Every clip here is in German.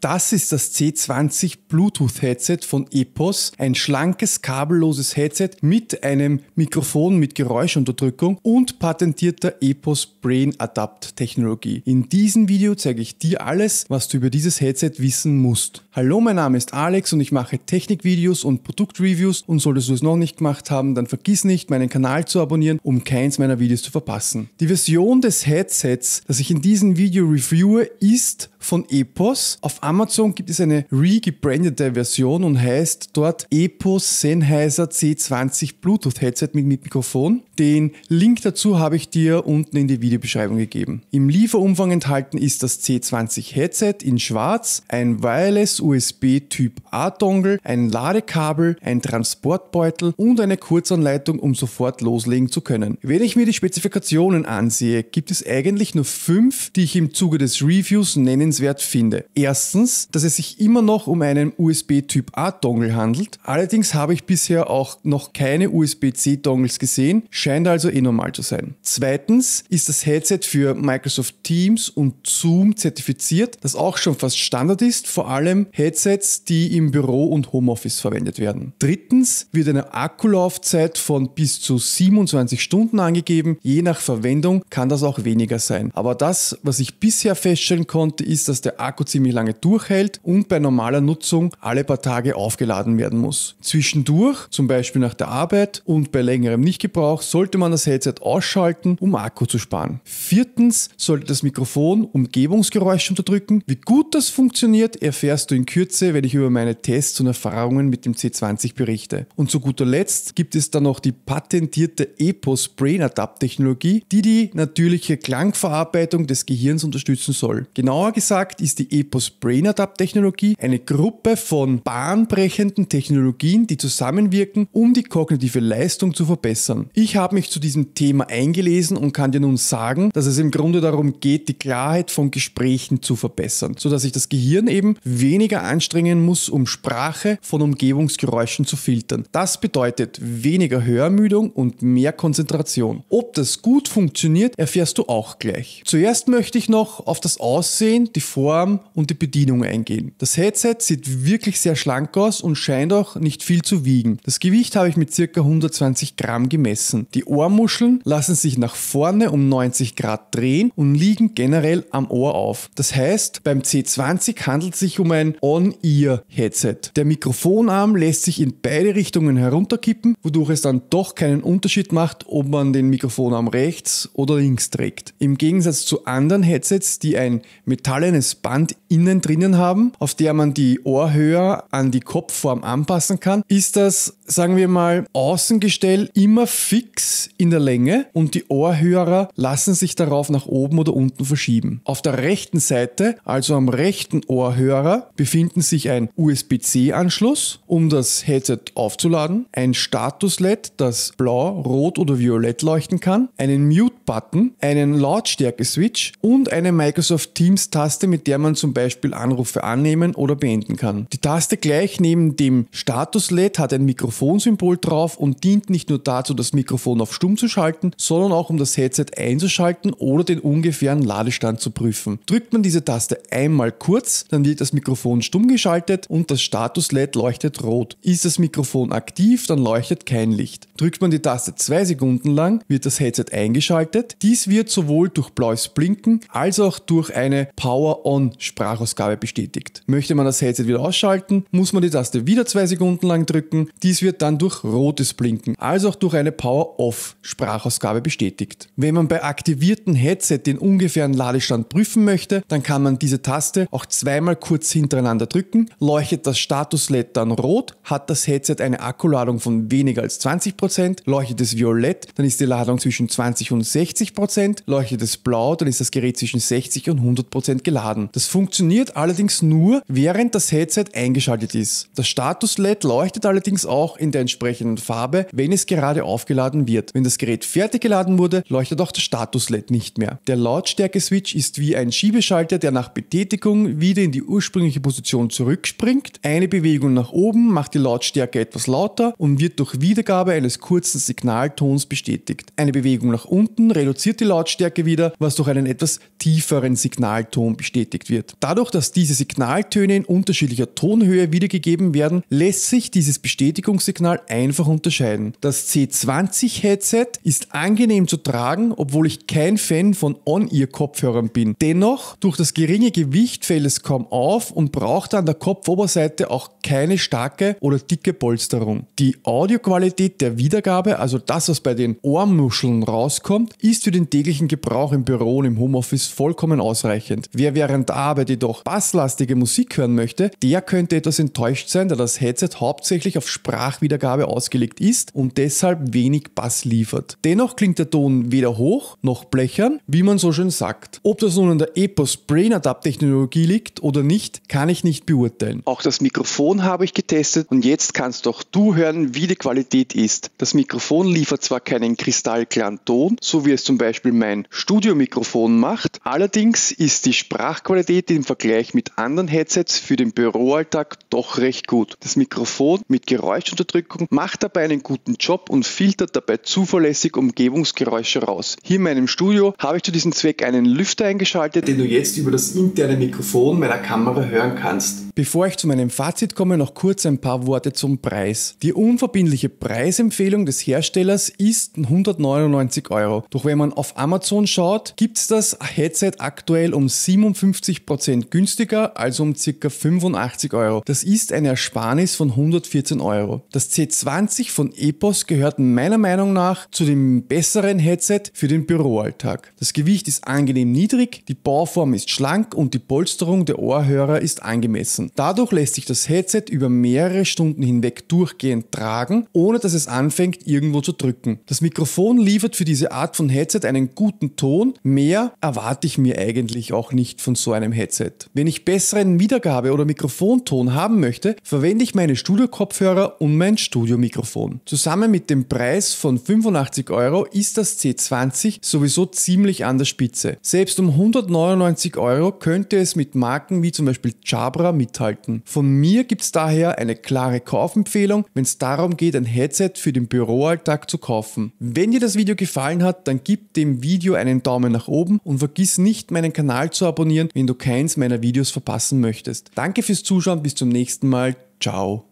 Das ist das C20 Bluetooth Headset von Epos, ein schlankes kabelloses Headset mit einem Mikrofon mit Geräuschunterdrückung und patentierter Epos Brain Adapt Technologie. In diesem Video zeige ich dir alles, was du über dieses Headset wissen musst. Hallo, mein Name ist Alex und ich mache Technikvideos und Produktreviews und solltest du es noch nicht gemacht haben, dann vergiss nicht, meinen Kanal zu abonnieren, um keins meiner Videos zu verpassen. Die Version des Headsets, das ich in diesem Video reviewe, ist von Epos auf Amazon gibt es eine re-gebrandete Version und heißt dort Epo Sennheiser C20 Bluetooth Headset mit Mikrofon. Den Link dazu habe ich dir unten in die Videobeschreibung gegeben. Im Lieferumfang enthalten ist das C20 Headset in schwarz, ein Wireless USB Typ A Dongle, ein Ladekabel, ein Transportbeutel und eine Kurzanleitung, um sofort loslegen zu können. Wenn ich mir die Spezifikationen ansehe, gibt es eigentlich nur fünf, die ich im Zuge des Reviews nennenswert finde. Erstens erstens, dass es sich immer noch um einen USB-Typ A-Dongle handelt. Allerdings habe ich bisher auch noch keine USB-C-Dongles gesehen, scheint also eh normal zu sein. Zweitens ist das Headset für Microsoft Teams und Zoom zertifiziert, das auch schon fast Standard ist, vor allem Headsets, die im Büro und Homeoffice verwendet werden. Drittens wird eine Akkulaufzeit von bis zu 27 Stunden angegeben. Je nach Verwendung kann das auch weniger sein. Aber das, was ich bisher feststellen konnte, ist, dass der Akku ziemlich lange durchhält durchhält und bei normaler Nutzung alle paar Tage aufgeladen werden muss. Zwischendurch, zum Beispiel nach der Arbeit und bei längerem Nichtgebrauch, sollte man das Headset ausschalten, um Akku zu sparen. Viertens sollte das Mikrofon Umgebungsgeräusche unterdrücken. Wie gut das funktioniert, erfährst du in Kürze, wenn ich über meine Tests und Erfahrungen mit dem C20 berichte. Und zu guter Letzt gibt es dann noch die patentierte EPOS Brain Adapt Technologie, die die natürliche Klangverarbeitung des Gehirns unterstützen soll. Genauer gesagt ist die EPOS Brain BrainAdapt-Technologie eine Gruppe von bahnbrechenden Technologien, die zusammenwirken, um die kognitive Leistung zu verbessern. Ich habe mich zu diesem Thema eingelesen und kann dir nun sagen, dass es im Grunde darum geht, die Klarheit von Gesprächen zu verbessern, sodass sich das Gehirn eben weniger anstrengen muss, um Sprache von Umgebungsgeräuschen zu filtern. Das bedeutet weniger Hörmüdung und mehr Konzentration. Ob das gut funktioniert, erfährst du auch gleich. Zuerst möchte ich noch auf das Aussehen, die Form und die Bedienung Bedienung eingehen. Das Headset sieht wirklich sehr schlank aus und scheint auch nicht viel zu wiegen. Das Gewicht habe ich mit ca. 120 Gramm gemessen. Die Ohrmuscheln lassen sich nach vorne um 90 Grad drehen und liegen generell am Ohr auf. Das heißt, beim C20 handelt es sich um ein On-Ear-Headset. Der Mikrofonarm lässt sich in beide Richtungen herunterkippen, wodurch es dann doch keinen Unterschied macht, ob man den Mikrofonarm rechts oder links trägt. Im Gegensatz zu anderen Headsets, die ein metallenes Band innen drin drinnen haben, auf der man die Ohrhöhe an die Kopfform anpassen kann, ist das, sagen wir mal, Außengestell immer fix in der Länge und die Ohrhörer lassen sich darauf nach oben oder unten verschieben. Auf der rechten Seite, also am rechten Ohrhörer, befinden sich ein USB-C-Anschluss, um das Headset aufzuladen, ein Status-LED, das blau, rot oder violett leuchten kann, einen Mute-Button, einen Lautstärke-Switch und eine Microsoft Teams-Taste, mit der man zum Beispiel an Anrufe annehmen oder beenden kann. Die Taste gleich neben dem Status-LED hat ein Mikrofonsymbol drauf und dient nicht nur dazu, das Mikrofon auf stumm zu schalten, sondern auch um das Headset einzuschalten oder den ungefähren Ladestand zu prüfen. Drückt man diese Taste einmal kurz, dann wird das Mikrofon stumm geschaltet und das Status-LED leuchtet rot. Ist das Mikrofon aktiv, dann leuchtet kein Licht. Drückt man die Taste zwei Sekunden lang, wird das Headset eingeschaltet. Dies wird sowohl durch blaues Blinken als auch durch eine Power-On-Sprachausgabe Eingabe bestätigt. Möchte man das Headset wieder ausschalten, muss man die Taste wieder zwei Sekunden lang drücken. Dies wird dann durch rotes Blinken, also auch durch eine Power-Off-Sprachausgabe bestätigt. Wenn man bei aktivierten Headset den ungefähren Ladestand prüfen möchte, dann kann man diese Taste auch zweimal kurz hintereinander drücken. Leuchtet das Status-LED dann rot, hat das Headset eine Akkuladung von weniger als 20%. Leuchtet es violett, dann ist die Ladung zwischen 20 und 60%. Leuchtet es blau, dann ist das Gerät zwischen 60 und 100% geladen. Das funktioniert allerdings nur, während das Headset eingeschaltet ist. Das Status-LED leuchtet allerdings auch in der entsprechenden Farbe, wenn es gerade aufgeladen wird. Wenn das Gerät fertig geladen wurde, leuchtet auch das Status-LED nicht mehr. Der Lautstärke-Switch ist wie ein Schiebeschalter, der nach Betätigung wieder in die ursprüngliche Position zurückspringt. Eine Bewegung nach oben macht die Lautstärke etwas lauter und wird durch Wiedergabe eines kurzen Signaltons bestätigt. Eine Bewegung nach unten reduziert die Lautstärke wieder, was durch einen etwas tieferen Signalton bestätigt wird. Dadurch, dass dass diese Signaltöne in unterschiedlicher Tonhöhe wiedergegeben werden, lässt sich dieses Bestätigungssignal einfach unterscheiden. Das C20-Headset ist angenehm zu tragen, obwohl ich kein Fan von On-Ear-Kopfhörern bin. Dennoch, durch das geringe Gewicht fällt es kaum auf und braucht an der Kopfoberseite auch keine starke oder dicke Polsterung. Die Audioqualität der Wiedergabe, also das, was bei den Ohrmuscheln rauskommt, ist für den täglichen Gebrauch im Büro und im Homeoffice vollkommen ausreichend. Wer während der Arbeit jedoch basslastige Musik hören möchte, der könnte etwas enttäuscht sein, da das Headset hauptsächlich auf Sprachwiedergabe ausgelegt ist und deshalb wenig Bass liefert. Dennoch klingt der Ton weder hoch noch blechern, wie man so schön sagt. Ob das nun an der Epos Brain Adapt Technologie liegt oder nicht, kann ich nicht beurteilen. Auch das Mikrofon habe ich getestet und jetzt kannst auch du hören, wie die Qualität ist. Das Mikrofon liefert zwar keinen kristallklaren Ton, so wie es zum Beispiel mein Studiomikrofon macht, allerdings ist die Sprachqualität im Vergleich Vergleich mit anderen Headsets für den Büroalltag doch recht gut. Das Mikrofon mit Geräuschunterdrückung macht dabei einen guten Job und filtert dabei zuverlässig Umgebungsgeräusche raus. Hier in meinem Studio habe ich zu diesem Zweck einen Lüfter eingeschaltet, den du jetzt über das interne Mikrofon meiner Kamera hören kannst. Bevor ich zu meinem Fazit komme, noch kurz ein paar Worte zum Preis. Die unverbindliche Preisempfehlung des Herstellers ist 199 Euro. Doch wenn man auf Amazon schaut, gibt es das Headset aktuell um 57% günstiger günstiger, also um ca. 85 Euro. Das ist eine Ersparnis von 114 Euro. Das C20 von Epos gehört meiner Meinung nach zu dem besseren Headset für den Büroalltag. Das Gewicht ist angenehm niedrig, die Bauform ist schlank und die Polsterung der Ohrhörer ist angemessen. Dadurch lässt sich das Headset über mehrere Stunden hinweg durchgehend tragen, ohne dass es anfängt irgendwo zu drücken. Das Mikrofon liefert für diese Art von Headset einen guten Ton, mehr erwarte ich mir eigentlich auch nicht von so einem Headset. Wenn ich besseren Wiedergabe oder Mikrofonton haben möchte, verwende ich meine Studio-Kopfhörer und mein Studiomikrofon. Zusammen mit dem Preis von 85 Euro ist das C20 sowieso ziemlich an der Spitze. Selbst um 199 Euro könnte es mit Marken wie zum Beispiel Jabra mithalten. Von mir gibt es daher eine klare Kaufempfehlung, wenn es darum geht, ein Headset für den Büroalltag zu kaufen. Wenn dir das Video gefallen hat, dann gib dem Video einen Daumen nach oben und vergiss nicht, meinen Kanal zu abonnieren, wenn du keins meiner Videos Videos verpassen möchtest. Danke fürs Zuschauen, bis zum nächsten Mal. Ciao.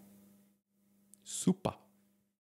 Super.